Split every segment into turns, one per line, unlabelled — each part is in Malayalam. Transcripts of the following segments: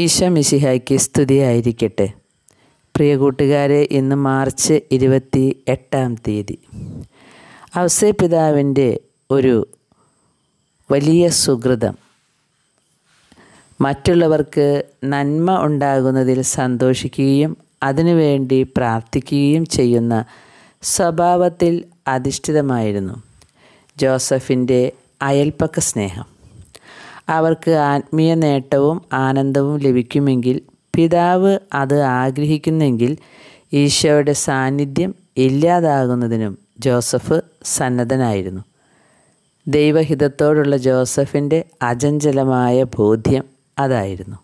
ഈശമിശിഹായ്ക്ക് മിശിഹായ്ക്ക് സ്തുതിയായിരിക്കട്ടെ പ്രിയ കൂട്ടുകാരെ ഇന്ന് മാർച്ച് ഇരുപത്തി എട്ടാം തീയതി അവസേപിതാവിൻ്റെ ഒരു വലിയ സുഹൃതം മറ്റുള്ളവർക്ക് നന്മ ഉണ്ടാകുന്നതിൽ സന്തോഷിക്കുകയും അതിനുവേണ്ടി പ്രാർത്ഥിക്കുകയും ചെയ്യുന്ന സ്വഭാവത്തിൽ അധിഷ്ഠിതമായിരുന്നു ജോസഫിൻ്റെ അയൽപ്പക്ക സ്നേഹം അവർക്ക് ആത്മീയ നേട്ടവും ആനന്ദവും ലഭിക്കുമെങ്കിൽ പിതാവ് അത് ആഗ്രഹിക്കുന്നെങ്കിൽ ഈശോയുടെ സാന്നിധ്യം ഇല്ലാതാകുന്നതിനും ജോസഫ് സന്നദ്ധനായിരുന്നു ദൈവഹിതത്തോടുള്ള ജോസഫിൻ്റെ അചഞ്ചലമായ ബോധ്യം അതായിരുന്നു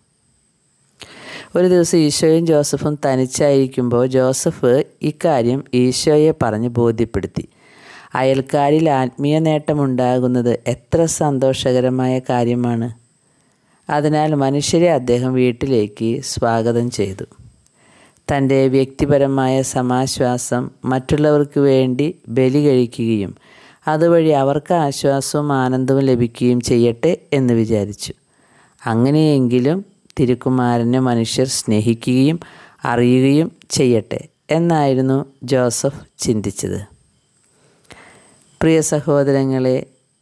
ഒരു ദിവസം ഈശോയും ജോസഫും തനിച്ചായിരിക്കുമ്പോൾ ജോസഫ് ഇക്കാര്യം ഈശോയെ പറഞ്ഞ് ബോധ്യപ്പെടുത്തി അയൽക്കാരിൽ ആത്മീയ നേട്ടമുണ്ടാകുന്നത് എത്ര സന്തോഷകരമായ കാര്യമാണ് അതിനാൽ മനുഷ്യരെ അദ്ദേഹം വീട്ടിലേക്ക് സ്വാഗതം ചെയ്തു തൻ്റെ വ്യക്തിപരമായ സമാശ്വാസം മറ്റുള്ളവർക്ക് വേണ്ടി ബലി കഴിക്കുകയും അതുവഴി അവർക്ക് ആശ്വാസവും ആനന്ദവും ലഭിക്കുകയും ചെയ്യട്ടെ എന്ന് വിചാരിച്ചു അങ്ങനെയെങ്കിലും തിരുക്കുമാരനെ മനുഷ്യർ സ്നേഹിക്കുകയും അറിയുകയും ചെയ്യട്ടെ എന്നായിരുന്നു ജോസഫ് ചിന്തിച്ചത് പ്രിയ സഹോദരങ്ങളെ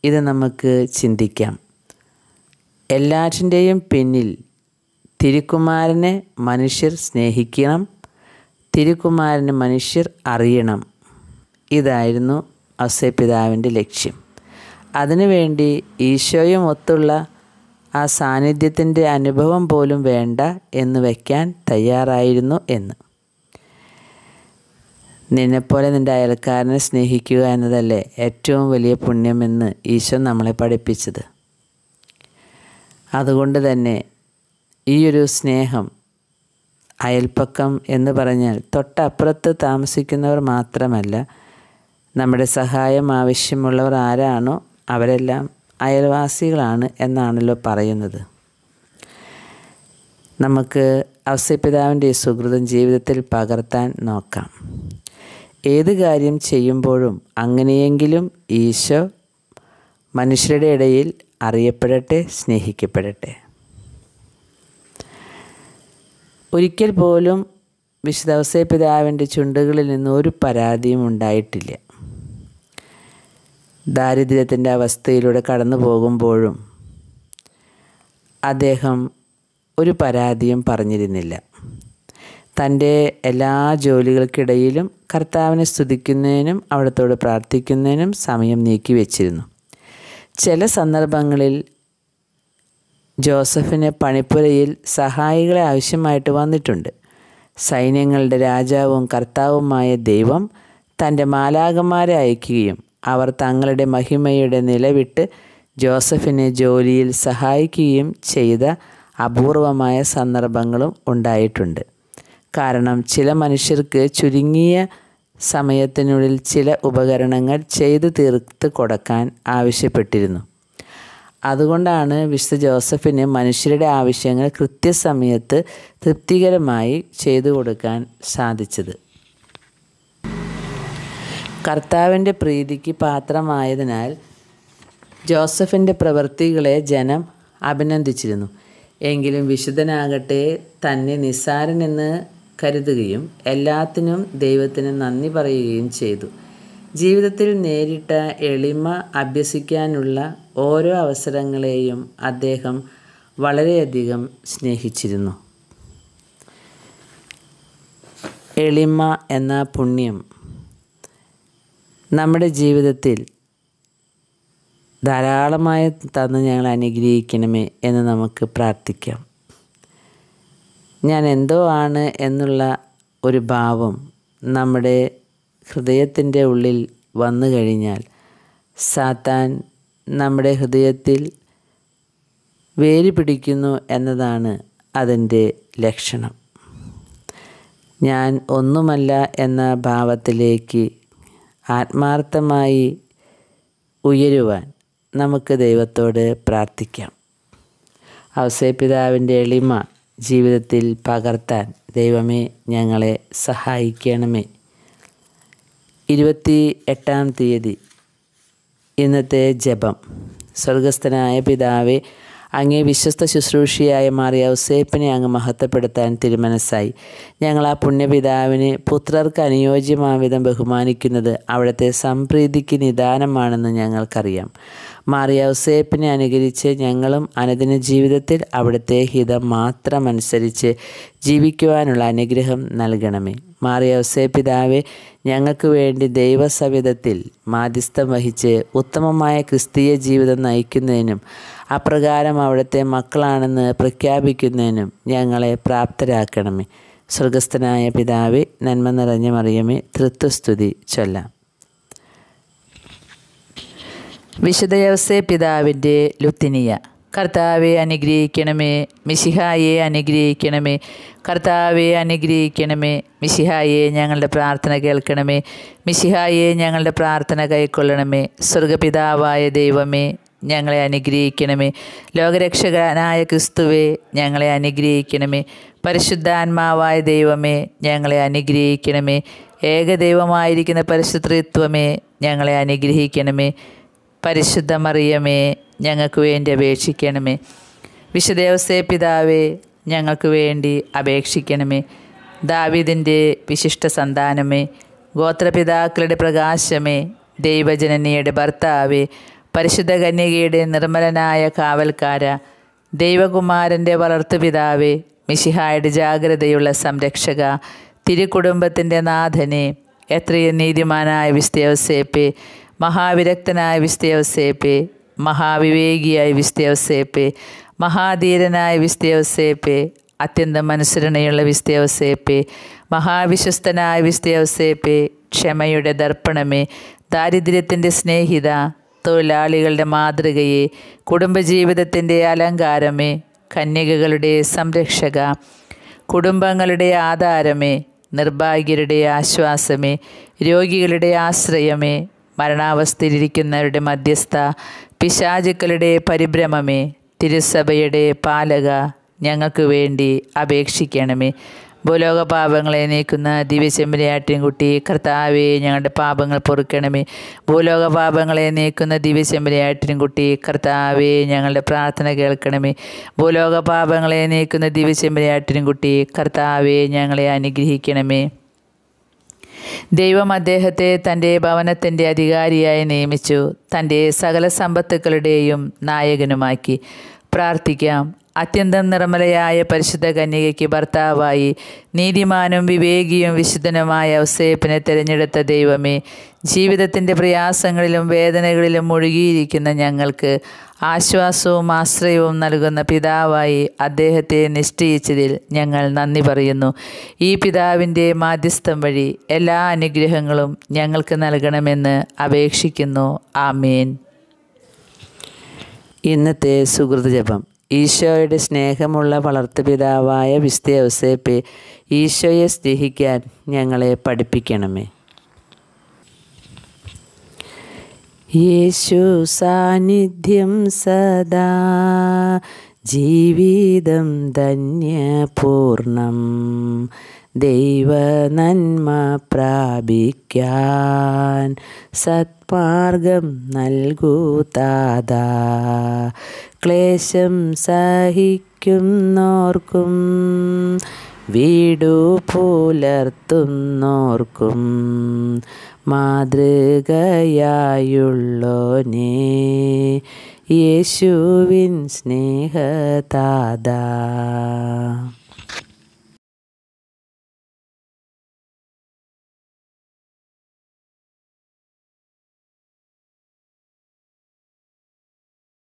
ഇത് നമുക്ക് ചിന്തിക്കാം എല്ലാറ്റിൻ്റെയും പിന്നിൽ തിരുക്കുമാരനെ മനുഷ്യർ സ്നേഹിക്കണം തിരുക്കുമാരനെ മനുഷ്യർ അറിയണം ഇതായിരുന്നു പിതാവിൻ്റെ ലക്ഷ്യം അതിനുവേണ്ടി ഈശോയും ഒത്തുള്ള ആ സാന്നിധ്യത്തിൻ്റെ അനുഭവം പോലും വേണ്ട എന്ന് വയ്ക്കാൻ തയ്യാറായിരുന്നു എന്ന് നിന്നെപ്പോലെ നിൻ്റെ അയൽക്കാരനെ സ്നേഹിക്കുക എന്നതല്ലേ ഏറ്റവും വലിയ പുണ്യമെന്ന് ഈശോ നമ്മളെ പഠിപ്പിച്ചത് അതുകൊണ്ട് തന്നെ ഈയൊരു സ്നേഹം അയൽപ്പക്കം എന്ന് പറഞ്ഞാൽ തൊട്ടപ്പുറത്ത് താമസിക്കുന്നവർ മാത്രമല്ല നമ്മുടെ സഹായം ആവശ്യമുള്ളവർ ആരാണോ അവരെല്ലാം അയൽവാസികളാണ് എന്നാണല്ലോ പറയുന്നത് നമുക്ക് അവസ്യപിതാവിൻ്റെ സുഹൃതം ജീവിതത്തിൽ പകർത്താൻ നോക്കാം ഏത് കാര്യം ചെയ്യുമ്പോഴും അങ്ങനെയെങ്കിലും ഈശോ മനുഷ്യരുടെ ഇടയിൽ അറിയപ്പെടട്ടെ സ്നേഹിക്കപ്പെടട്ടെ ഒരിക്കൽ പോലും വിശുദ്ധവസേ പിതാവിൻ്റെ ചുണ്ടുകളിൽ നിന്ന് ഒരു പരാതിയും ഉണ്ടായിട്ടില്ല ദാരിദ്ര്യത്തിൻ്റെ അവസ്ഥയിലൂടെ കടന്നു പോകുമ്പോഴും അദ്ദേഹം ഒരു പരാതിയും പറഞ്ഞിരുന്നില്ല തൻ്റെ എല്ലാ ജോലികൾക്കിടയിലും കർത്താവിനെ സ്തുതിക്കുന്നതിനും അവിടത്തോട് പ്രാർത്ഥിക്കുന്നതിനും സമയം നീക്കി വെച്ചിരുന്നു ചില സന്ദർഭങ്ങളിൽ ജോസഫിന് പണിപ്പുരയിൽ സഹായികളെ ആവശ്യമായിട്ട് വന്നിട്ടുണ്ട് സൈന്യങ്ങളുടെ രാജാവും കർത്താവുമായ ദൈവം തൻ്റെ മാലാകന്മാരെ അയക്കുകയും അവർ തങ്ങളുടെ മഹിമയുടെ നിലവിട്ട് ജോസഫിനെ ജോലിയിൽ സഹായിക്കുകയും ചെയ്ത അപൂർവമായ സന്ദർഭങ്ങളും ഉണ്ടായിട്ടുണ്ട് കാരണം ചില മനുഷ്യർക്ക് ചുരുങ്ങിയ സമയത്തിനുള്ളിൽ ചില ഉപകരണങ്ങൾ ചെയ്തു തീർത്ത് കൊടുക്കാൻ ആവശ്യപ്പെട്ടിരുന്നു അതുകൊണ്ടാണ് വിശുദ്ധ ജോസഫിന് മനുഷ്യരുടെ ആവശ്യങ്ങൾ കൃത്യസമയത്ത് തൃപ്തികരമായി ചെയ്തു കൊടുക്കാൻ സാധിച്ചത് കർത്താവിൻ്റെ പ്രീതിക്ക് പാത്രമായതിനാൽ ജോസഫിൻ്റെ പ്രവൃത്തികളെ ജനം അഭിനന്ദിച്ചിരുന്നു എങ്കിലും വിശുദ്ധനാകട്ടെ തന്നെ നിസ്സാരനെന്ന് കരുതുകയും എല്ലാത്തിനും ദൈവത്തിന് നന്ദി പറയുകയും ചെയ്തു ജീവിതത്തിൽ നേരിട്ട എളിമ അഭ്യസിക്കാനുള്ള ഓരോ അവസരങ്ങളെയും അദ്ദേഹം വളരെയധികം സ്നേഹിച്ചിരുന്നു എളിമ എന്ന പുണ്യം നമ്മുടെ ജീവിതത്തിൽ ധാരാളമായി തന്ന് ഞങ്ങൾ അനുഗ്രഹിക്കണമേ എന്ന് നമുക്ക് പ്രാർത്ഥിക്കാം ഞാൻ എന്തോ ആണ് എന്നുള്ള ഒരു ഭാവം നമ്മുടെ ഹൃദയത്തിൻ്റെ ഉള്ളിൽ വന്നു കഴിഞ്ഞാൽ സാത്താൻ നമ്മുടെ ഹൃദയത്തിൽ വേര് പിടിക്കുന്നു എന്നതാണ് അതിൻ്റെ ലക്ഷണം ഞാൻ ഒന്നുമല്ല എന്ന ഭാവത്തിലേക്ക് ആത്മാർത്ഥമായി ഉയരുവാൻ നമുക്ക് ദൈവത്തോട് പ്രാർത്ഥിക്കാം അവസേപിതാവിൻ്റെ എളിമ ജീവിതത്തിൽ പകർത്താൻ ദൈവമേ ഞങ്ങളെ സഹായിക്കണമേ ഇരുപത്തി എട്ടാം തീയതി ഇന്നത്തെ ജപം സ്വർഗസ്ഥനായ പിതാവെ അങ്ങേ വിശ്വസ്ത ശുശ്രൂഷയായി മാറിയ ഉസേപ്പിനെ അങ്ങ് മഹത്വപ്പെടുത്താൻ തിരുമനസ്സായി ഞങ്ങൾ ആ പുണ്യപിതാവിനെ പുത്രർക്ക് അനുയോജ്യമാവിധം ബഹുമാനിക്കുന്നത് അവിടുത്തെ സംപ്രീതിക്ക് നിദാനമാണെന്ന് ഞങ്ങൾക്കറിയാം മാറിയൗസേപ്പിനെ അനുകരിച്ച് ഞങ്ങളും അനുദിന ജീവിതത്തിൽ അവിടുത്തെ ഹിതം മാത്രമനുസരിച്ച് ജീവിക്കുവാനുള്ള അനുഗ്രഹം നൽകണമേ മാറിയൗസേ ഞങ്ങൾക്ക് വേണ്ടി ദൈവസവിധത്തിൽ മാധ്യസ്ഥം വഹിച്ച് ഉത്തമമായ ക്രിസ്തീയ ജീവിതം നയിക്കുന്നതിനും അപ്രകാരം അവിടുത്തെ മക്കളാണെന്ന് പ്രഖ്യാപിക്കുന്നതിനും ഞങ്ങളെ പ്രാപ്തരാക്കണമേ സ്വർഗസ്ഥനായ പിതാവെ നന്മ നിറഞ്ഞ മറിയമേ തൃത്വസ്തുതി ചൊല്ലാം
വിശുദ്ധ വ്യവസ്ഥ പിതാവിൻ്റെ ലുത്തിനിയ കർത്താവെ അനുഗ്രഹിക്കണമേ മിശിഹായെ അനുഗ്രഹിക്കണമേ കർത്താവെ അനുഗ്രഹിക്കണമേ മിശിഹായെ ഞങ്ങളുടെ പ്രാർത്ഥന കേൾക്കണമേ മിശിഹായെ ഞങ്ങളുടെ പ്രാർത്ഥന കൈക്കൊള്ളണമേ സ്വർഗപിതാവായ ദൈവമേ ഞങ്ങളെ അനുഗ്രഹിക്കണമേ ലോകരക്ഷകനായ ക്രിസ്തുവെ ഞങ്ങളെ അനുഗ്രഹിക്കണമേ പരിശുദ്ധാത്മാവായ ദൈവമേ ഞങ്ങളെ അനുഗ്രഹിക്കണമേ ഏകദൈവമായിരിക്കുന്ന പരിശുദ്ധത്വമേ ഞങ്ങളെ അനുഗ്രഹിക്കണമേ പരിശുദ്ധ മറിയമേ ഞങ്ങൾക്ക് വേണ്ടി അപേക്ഷിക്കണമേ വിശുദേവസേ പിതാവേ ഞങ്ങൾക്ക് വേണ്ടി അപേക്ഷിക്കണമേ ദാവിദിൻ്റെ വിശിഷ്ട സന്താനമേ ഗോത്രപിതാക്കളുടെ പ്രകാശമേ ദൈവജനനിയുടെ ഭർത്താവേ പരിശുദ്ധ കന്യകയുടെ നിർമ്മലനായ കാവൽക്കാര ദൈവകുമാരൻ്റെ വളർത്തുപിതാവേ മിശിഹായുടെ ജാഗ്രതയുള്ള സംരക്ഷക തിരുക്കുടുംബത്തിൻ്റെ നാഥനെ എത്രയും നീതിമാനായ വിസ്തേവസേപ്പെ മഹാവിരക്തനായ വിസ്തേവസേപ്പേ മഹാവിവേകിയായ വിസ്തേവസേപ്പേ മഹാധീരനായ വിസ്തേവസേപ്പേ അത്യന്തം അനുസരണയുള്ള വിസ്തേവസേപ്പേ മഹാവിശ്വസ്തനായ വിസ്തേവസേപ്പേ ക്ഷമയുടെ ദർപ്പണമേ ദാരിദ്ര്യത്തിൻ്റെ സ്നേഹിത തൊഴിലാളികളുടെ മാതൃകയെ കുടുംബജീവിതത്തിൻ്റെ അലങ്കാരമേ കന്യകകളുടെ സംരക്ഷക കുടുംബങ്ങളുടെ ആധാരമേ നിർഭാഗ്യരുടെ ആശ്വാസമേ രോഗികളുടെ ആശ്രയമേ മരണാവസ്ഥയിലിരിക്കുന്നവരുടെ മധ്യസ്ഥ പിശാചുക്കളുടെ പരിഭ്രമമേ തിരുസഭയുടെ പാലക ഞങ്ങൾക്ക് വേണ്ടി അപേക്ഷിക്കണമേ ഭൂലോക പാപങ്ങളെ നീക്കുന്ന ദിവ്യശെമ്പലിയാട്ടിൻകുട്ടി കർത്താവെ ഞങ്ങളുടെ പാപങ്ങൾ പൊറുക്കണമേ ഭൂലോക പാപങ്ങളെ നീക്കുന്ന ദിവ്യശെമ്പലിയാട്ടിൻകുട്ടി കർത്താവെ ഞങ്ങളുടെ പ്രാർത്ഥന കേൾക്കണമേ ഭൂലോക പാപങ്ങളെ നീക്കുന്ന ദിവ്യശെമ്പലിയാട്ടിൻകുട്ടി കർത്താവെ ഞങ്ങളെ അനുഗ്രഹിക്കണമേ ദൈവം അദ്ദേഹത്തെ തൻ്റെ ഭവനത്തിൻ്റെ അധികാരിയായി നിയമിച്ചു തൻ്റെ സകല സമ്പത്തുക്കളുടെയും നായകനുമാക്കി പ്രാർത്ഥിക്കാം അത്യന്തം നിർമ്മലയായ പരിശുദ്ധ കന്യകയ്ക്ക് ഭർത്താവായി നീതിമാനും വിവേകിയും വിശുദ്ധനുമായ ഔസേപ്പിനെ തിരഞ്ഞെടുത്ത ദൈവമേ ജീവിതത്തിൻ്റെ പ്രയാസങ്ങളിലും വേദനകളിലും മുഴുകിയിരിക്കുന്ന ഞങ്ങൾക്ക് ആശ്വാസവും ആശ്രയവും നൽകുന്ന പിതാവായി അദ്ദേഹത്തെ നിശ്ചയിച്ചതിൽ ഞങ്ങൾ നന്ദി പറയുന്നു ഈ പിതാവിൻ്റെ മാധ്യസ്ഥം വഴി എല്ലാ അനുഗ്രഹങ്ങളും ഞങ്ങൾക്ക് നൽകണമെന്ന് അപേക്ഷിക്കുന്നു ആമീൻ
ഇന്നത്തെ സുഹൃത് ജപം ഈശോയുടെ സ്നേഹമുള്ള വളർത്തുപിതാവായ വിസ്തേ ഔസേപ്പെ ഈശോയെ സ്നേഹിക്കാൻ ഞങ്ങളെ പഠിപ്പിക്കണമേ യേശു സാന്നിധ്യം സദാ ജീവിതം ധന്യപൂർണം ദൈവ നന്മ പ്രാപിക്കാൻ സത്മാർഗം നൽകൂതാത താതാ ക്ലേശം സഹിക്കുന്നോർക്കും വീടു പുലർത്തുന്നോർക്കും മാതൃകയായുള്ളോനെ യേശുവിൻ സ്നേഹതാദാ